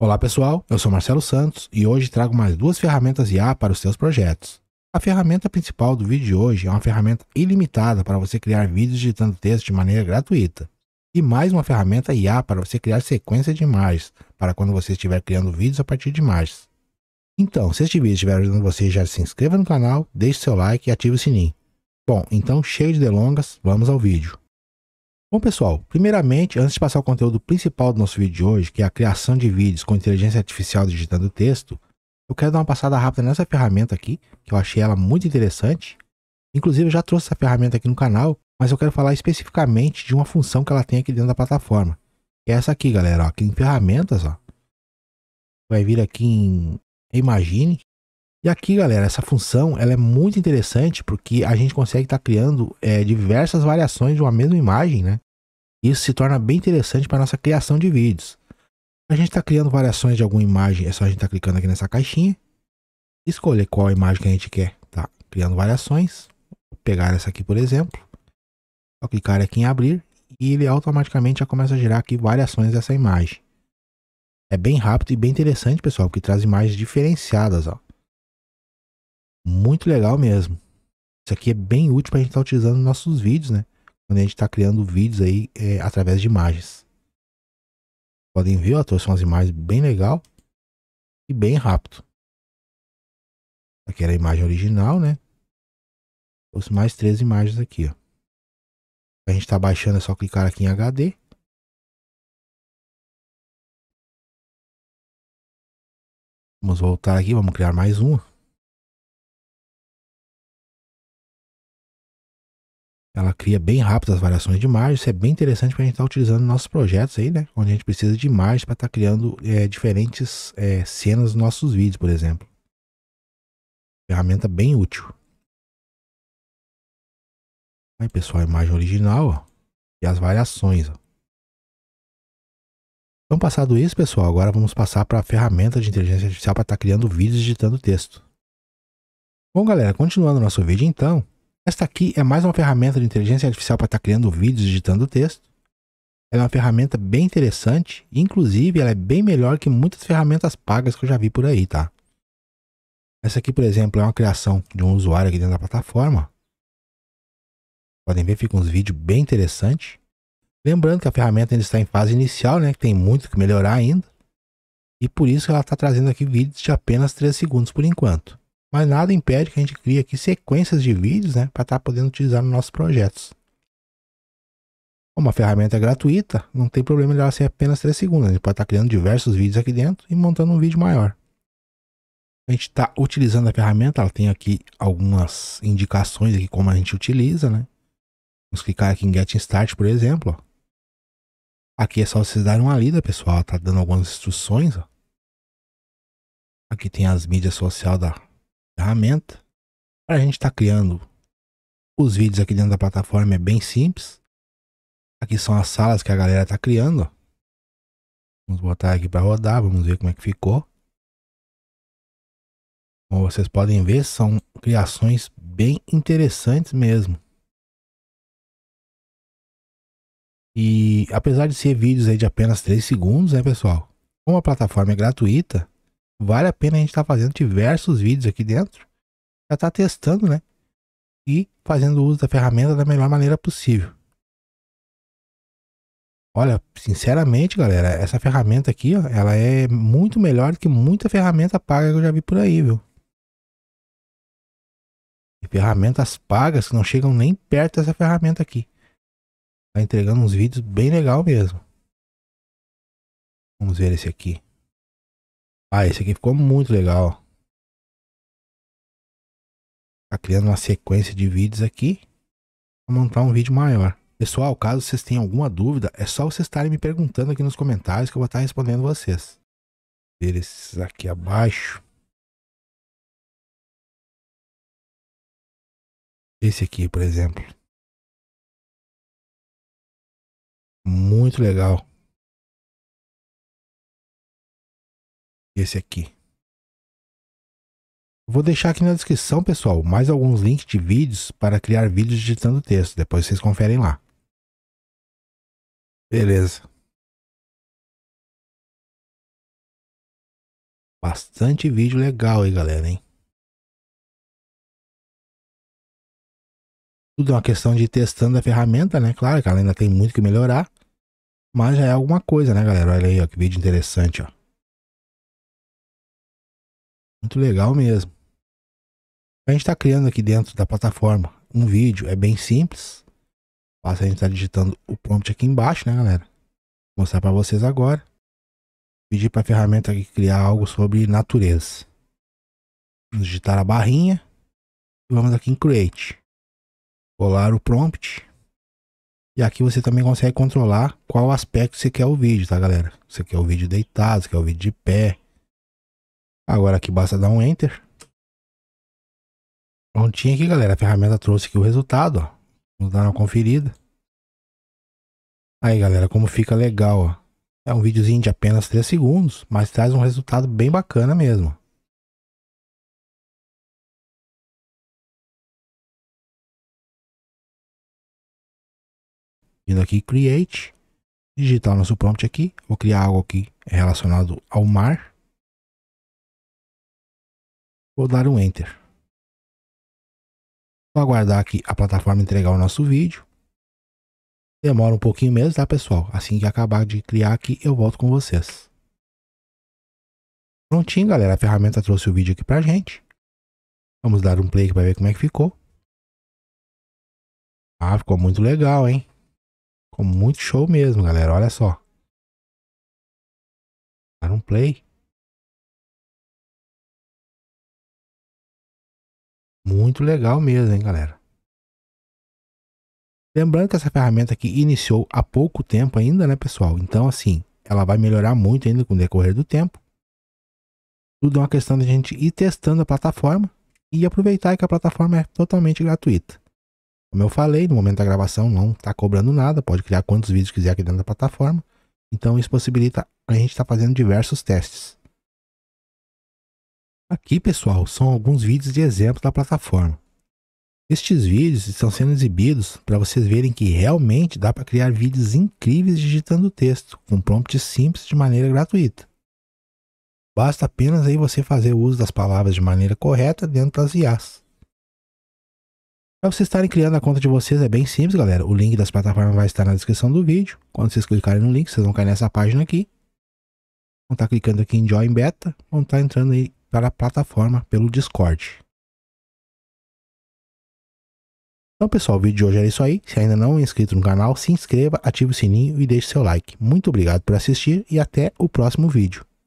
Olá pessoal, eu sou Marcelo Santos e hoje trago mais duas ferramentas IA para os seus projetos. A ferramenta principal do vídeo de hoje é uma ferramenta ilimitada para você criar vídeos digitando texto de maneira gratuita. E mais uma ferramenta IA para você criar sequência de imagens, para quando você estiver criando vídeos a partir de imagens. Então, se este vídeo estiver ajudando você, já se inscreva no canal, deixe seu like e ative o sininho. Bom, então cheio de delongas, vamos ao vídeo. Bom pessoal, primeiramente, antes de passar o conteúdo principal do nosso vídeo de hoje, que é a criação de vídeos com inteligência artificial digitando texto, eu quero dar uma passada rápida nessa ferramenta aqui, que eu achei ela muito interessante. Inclusive eu já trouxe essa ferramenta aqui no canal, mas eu quero falar especificamente de uma função que ela tem aqui dentro da plataforma. Que é essa aqui galera, ó, aqui em ferramentas, ó. vai vir aqui em Imagine, e aqui, galera, essa função ela é muito interessante porque a gente consegue estar tá criando é, diversas variações de uma mesma imagem, né? Isso se torna bem interessante para nossa criação de vídeos. A gente está criando variações de alguma imagem, é só a gente estar tá clicando aqui nessa caixinha, escolher qual imagem que a gente quer, tá? Criando variações, Vou pegar essa aqui por exemplo, Vou clicar aqui em abrir e ele automaticamente já começa a gerar aqui variações dessa imagem. É bem rápido e bem interessante, pessoal, porque traz imagens diferenciadas, ó. Muito legal mesmo. Isso aqui é bem útil para a gente estar tá utilizando nos nossos vídeos, né? onde a gente está criando vídeos aí é, através de imagens. Podem ver, ó, trouxe umas imagens bem legal e bem rápido. Aqui era a imagem original, né? Trouxe mais três imagens aqui, ó. A gente está baixando, é só clicar aqui em HD. Vamos voltar aqui, vamos criar mais uma. Ela cria bem rápido as variações de imagem. Isso é bem interessante para a gente estar tá utilizando nossos projetos aí, né? Onde a gente precisa de imagens para estar tá criando é, diferentes é, cenas dos nossos vídeos, por exemplo. Ferramenta bem útil. Aí, pessoal, a imagem original ó, e as variações. Ó. Então, passado isso, pessoal, agora vamos passar para a ferramenta de inteligência artificial para estar tá criando vídeos digitando texto. Bom, galera, continuando o nosso vídeo então, esta aqui é mais uma ferramenta de inteligência artificial para estar tá criando vídeos digitando texto. Ela é uma ferramenta bem interessante, inclusive ela é bem melhor que muitas ferramentas pagas que eu já vi por aí, tá? Essa aqui, por exemplo, é uma criação de um usuário aqui dentro da plataforma. Podem ver, fica uns vídeos bem interessantes. Lembrando que a ferramenta ainda está em fase inicial, né? Que tem muito que melhorar ainda. E por isso ela está trazendo aqui vídeos de apenas 3 segundos por enquanto mas nada impede que a gente crie aqui sequências de vídeos né, para estar tá podendo utilizar nos nossos projetos. Como a ferramenta é gratuita, não tem problema ela ser apenas 3 segundos. Né? A gente pode estar tá criando diversos vídeos aqui dentro e montando um vídeo maior. A gente está utilizando a ferramenta, ela tem aqui algumas indicações aqui como a gente utiliza, né? Vamos clicar aqui em Get Start, por exemplo. Ó. Aqui é só vocês darem uma lida, pessoal. está dando algumas instruções. Ó. Aqui tem as mídias sociais da, ferramenta para a gente estar tá criando os vídeos aqui dentro da plataforma é bem simples. Aqui são as salas que a galera está criando. Ó. Vamos botar aqui para rodar, vamos ver como é que ficou. Como vocês podem ver, são criações bem interessantes mesmo. E apesar de ser vídeos aí de apenas 3 segundos, né pessoal? Como a plataforma é gratuita, Vale a pena a gente estar tá fazendo diversos vídeos aqui dentro. Já está testando, né? E fazendo uso da ferramenta da melhor maneira possível. Olha, sinceramente, galera, essa ferramenta aqui, ó, ela é muito melhor do que muita ferramenta paga que eu já vi por aí, viu? E ferramentas pagas que não chegam nem perto dessa ferramenta aqui. Tá entregando uns vídeos bem legal mesmo. Vamos ver esse aqui. Ah, esse aqui ficou muito legal. Tá criando uma sequência de vídeos aqui. Pra montar um vídeo maior. Pessoal, caso vocês tenham alguma dúvida, é só vocês estarem me perguntando aqui nos comentários que eu vou estar respondendo vocês. Ver esses aqui abaixo. Esse aqui, por exemplo. Muito legal. Esse aqui. Vou deixar aqui na descrição, pessoal, mais alguns links de vídeos para criar vídeos digitando texto. Depois vocês conferem lá. Beleza. Bastante vídeo legal aí, galera, hein? Tudo é uma questão de testando a ferramenta, né? Claro que ela ainda tem muito que melhorar. Mas já é alguma coisa, né, galera? Olha aí, ó, que vídeo interessante, ó. Muito legal mesmo. A gente está criando aqui dentro da plataforma um vídeo, é bem simples. Basta a gente estar tá digitando o prompt aqui embaixo, né, galera? Vou mostrar para vocês agora. Pedir para a ferramenta aqui criar algo sobre natureza. Vamos digitar a barrinha. E vamos aqui em Create. Colar o prompt. E aqui você também consegue controlar qual aspecto você quer o vídeo, tá galera? Você quer o vídeo deitado, você quer o vídeo de pé, Agora aqui basta dar um Enter. Prontinho aqui, galera. A ferramenta trouxe aqui o resultado, ó. dar uma conferida. Aí, galera, como fica legal, ó. É um videozinho de apenas 3 segundos, mas traz um resultado bem bacana mesmo. Vindo aqui Create, digitar o nosso prompt aqui, vou criar algo aqui relacionado ao mar. Vou dar um Enter. Vou aguardar aqui a plataforma entregar o nosso vídeo. Demora um pouquinho mesmo, tá pessoal? Assim que acabar de criar aqui, eu volto com vocês. Prontinho, galera. A ferramenta trouxe o vídeo aqui pra gente. Vamos dar um play para ver como é que ficou. Ah, ficou muito legal, hein? Ficou muito show mesmo, galera. Olha só. Dar um play. Muito legal mesmo, hein, galera? Lembrando que essa ferramenta aqui iniciou há pouco tempo ainda, né, pessoal? Então, assim, ela vai melhorar muito ainda com o decorrer do tempo. Tudo é uma questão da gente ir testando a plataforma e aproveitar que a plataforma é totalmente gratuita. Como eu falei, no momento da gravação não está cobrando nada, pode criar quantos vídeos quiser aqui dentro da plataforma. Então, isso possibilita a gente estar tá fazendo diversos testes. Aqui, pessoal, são alguns vídeos de exemplo da plataforma. Estes vídeos estão sendo exibidos para vocês verem que realmente dá para criar vídeos incríveis digitando texto, com prompts simples de maneira gratuita. Basta apenas aí você fazer o uso das palavras de maneira correta dentro das IAs. Para vocês estarem criando a conta de vocês é bem simples, galera. O link das plataformas vai estar na descrição do vídeo. Quando vocês clicarem no link, vocês vão cair nessa página aqui. Vão estar tá clicando aqui em Join Beta, vão estar tá entrando aí para a plataforma pelo Discord. Então pessoal, o vídeo de hoje era isso aí. Se ainda não é inscrito no canal, se inscreva, ative o sininho e deixe seu like. Muito obrigado por assistir e até o próximo vídeo.